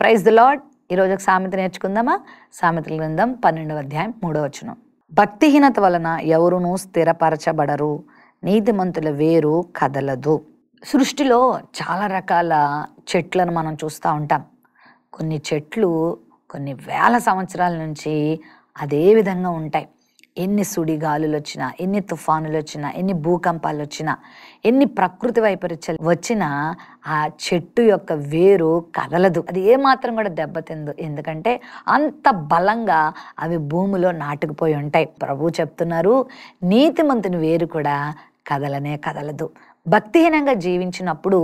praise the lord ఈరోజు ఒక సామెత నేర్చుకుందామా సామెతల గ్రంథం పన్నెండవ అధ్యాయం మూడవ వచనం భక్తిహీనత వలన ఎవరునూ స్థిరపరచబడరు నీతిమంతుల వేరు కదలదు సృష్టిలో చాలా రకాల చెట్లను మనం చూస్తూ ఉంటాం కొన్ని చెట్లు కొన్ని వేల సంవత్సరాల నుంచి అదే విధంగా ఉంటాయి ఎన్ని సుడిగాలులు వచ్చినా ఎన్ని తుఫానులు వచ్చినా ఎన్ని భూకంపాలు వచ్చినా ఎన్ని ప్రకృతి వైపరీత్యాలు వచ్చినా ఆ చెట్టు యొక్క వేరు కదలదు అది ఏమాత్రం కూడా దెబ్బతిందు ఎందుకంటే అంత బలంగా అవి భూమిలో నాటుకుపోయి ఉంటాయి ప్రభు చెప్తున్నారు నీతిమంతుని వేరు కూడా కదలనే కదలదు భక్తిహీనంగా జీవించినప్పుడు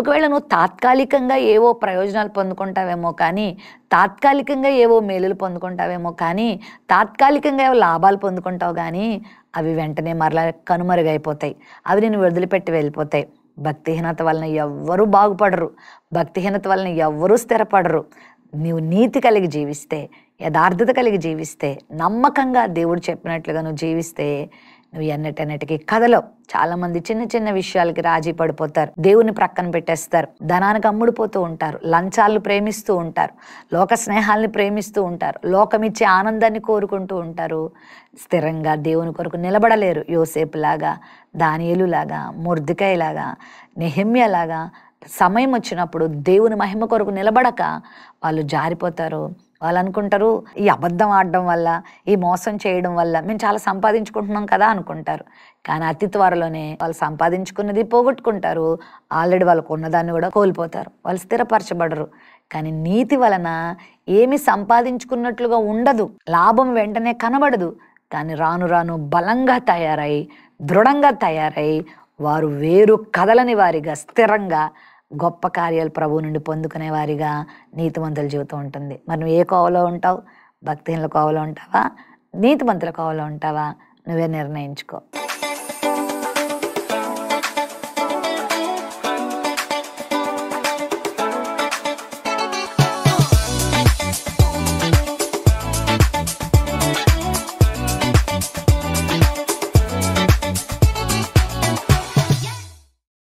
ఒకవేళ నువ్వు తాత్కాలికంగా ఏవో ప్రయోజనాలు పొందుకుంటావేమో కానీ తాత్కాలికంగా ఏవో మేలులు పొందుకుంటావేమో కానీ తాత్కాలికంగా ఏవో లాభాలు పొందుకుంటావు కానీ అవి వెంటనే మరలా కనుమరుగైపోతాయి అవి నేను వదిలిపెట్టి వెళ్ళిపోతాయి భక్తిహీనత వలన ఎవ్వరూ బాగుపడరు భక్తిహీనత వలన ఎవ్వరూ స్థిరపడరు నువ్వు నీతి కలిగి జీవిస్తే యథార్థత కలిగి జీవిస్తే నమ్మకంగా దేవుడు చెప్పినట్లుగా నువ్వు జీవిస్తే నువ్వు ఎన్నటన్నిటికీ కథలో చాలా మంది చిన్న చిన్న విషయాలకి రాజీ పడిపోతారు దేవుని ప్రక్కన పెట్టేస్తారు ధనానికి అమ్ముడుపోతూ ఉంటారు లంచాలను ప్రేమిస్తూ ఉంటారు లోక స్నేహాల్ని ప్రేమిస్తూ ఉంటారు లోకమిచ్చే ఆనందాన్ని కోరుకుంటూ ఉంటారు స్థిరంగా దేవుని కొరకు నిలబడలేరు యోసేపులాగా లాగా ముర్దికాయలాగా నెహమ్యలాగా సమయం వచ్చినప్పుడు దేవుని మహిమ కొరకు నిలబడక వాళ్ళు జారిపోతారు వాళ్ళు అనుకుంటారు ఈ అబద్ధం ఆడడం వల్ల ఈ మోసం చేయడం వల్ల మేము చాలా సంపాదించుకుంటున్నాం కదా అనుకుంటారు కానీ అతి త్వరలోనే వాళ్ళు సంపాదించుకున్నది పోగొట్టుకుంటారు ఆల్రెడీ వాళ్ళకు ఉన్నదాన్ని కూడా కోల్పోతారు వాళ్ళు స్థిరపరచబడరు కానీ నీతి వలన ఏమి సంపాదించుకున్నట్లుగా ఉండదు లాభం వెంటనే కనబడదు కానీ రాను రాను బలంగా తయారై దృఢంగా తయారై వారు వేరు కదలని వారిగా స్థిరంగా గొప్ప కార్యాలు ప్రభు నుండి పొందుకునే వారిగా నీతిమంతుల జీవితం ఉంటుంది మరి నువ్వు ఏ కోవలో ఉంటావు భక్తిహీనుల కోవలో ఉంటావా నీతిమంతుల కోవలో ఉంటావా నువ్వే నిర్ణయించుకో